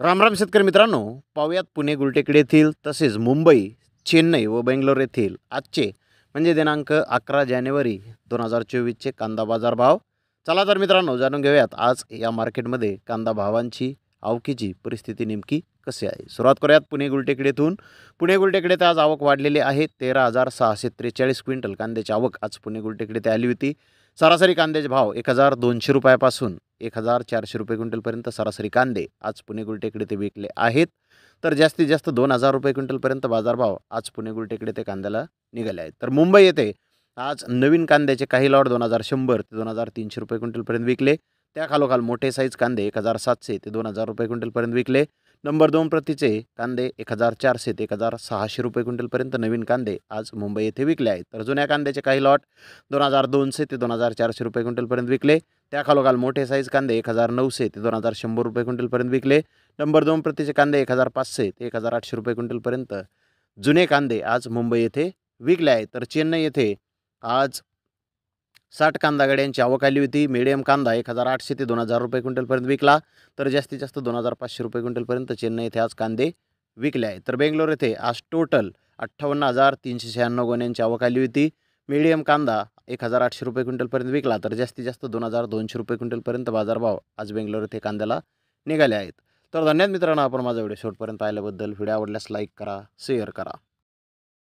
रामराम शेतकरी मित्रांनो पाहुयात पुणे गुलटेकडे येथील तसेच मुंबई चेन्नई व बेंगलोर येथील आजचे म्हणजे दिनांक अकरा जानेवारी दोन हजार चोवीसचे कांदा बाजार भाव चला तर मित्रांनो जाणून घेऊयात आज या मार्केटमध्ये कांदा भावांची आवकीची परिस्थिती नेमकी कशी आहे सुरुवात करूयात पुणे गुलटेकडीतून पुणे गुलटेकडे आज आवक वाढलेली आहे तेरा हजार सहाशे त्रेचाळीस क्विंटल कांद्याची आवक आज पुणे गुलटेकडे ते आली होती सरासरी कांद्याचे भाव एक हजार दोनशे रुपयापासून एक हजार चारशे रुपये क्विंटलपर्यंत सरासरी कांदे आज पुणे गुलटेकडे ते विकले आहेत तर जास्तीत जास्त दोन हजार रुपये क्विंटलपर्यंत बाजारभाव आज पुणे गुलटेकडे ते कांद्याला निघाले आहेत तर मुंबई येथे आज नवीन कांद्याचे काही लॉट दोन हजार शंभर ते दोन हजार तीनशे रुपये क्विंटलपर्यंत विकले त्या खालोखाल मोठे साईज कांदे एक हजार सातशे ते दोन हजार रुपये क्विंटलपर्यंत विकले नंबर दोन प्रतीचे कांदे एक हजार चारशे ते एक हजार सहाशे रुपये क्विंटलपर्यंत नवीन कांदे आज मुंबई येथे विकले आहेत तर जुन्या कांद्याचे काही लॉट दोन हजार दोनशे ते दोन हजार चारशे रुपये क्विंटलपर्यंत विकले त्याखालोखाल मोठे साईज कांदे एक हजार नऊशे ते दोन हजार शंभर रुपये क्विंटलपर्यंत विकले नंबर दोन प्रतीचे कांदे एक हजार पाचशे ते एक हजार आठशे रुपये क्विंटलपर्यंत जुने कांदे आज मुंबई येथे विकले आहेत तर चेन्नई येथे आज साठ कांदा गाड्यांची आवक आली होती मिडियम कांदा एक हजार आठशे ते दोन हजार रुपये क्विंटलपर्यंत विकला तर जास्तीत जास्त दोन हजार पाचशे रुपये क्विंटलपर्यंत चेन्नई येथे आज कांदे विकले आहेत तर बेंगलोर येथे आज टोटल अठ्ठावन्न हजार तीनशे शहाण्णव गोण्यांची आवक आली होती मीडियम कांदा एक हजार आठशे रुपये क्विंटलपर्यंत विकला तर जास्तीत जास्त दोन हजार दोनशे रुपये क्विंटलपर्यंत बाजारभाव आज बेंगलोर येथे कांद्याला निघाले आहेत तर धन्यवाद मित्रांनो आपण माझा व्हिडिओ शेवटपर्यंत पाहिल्याबद्दल व्हिडिओ आवडल्यास लाईक करा शेअर करा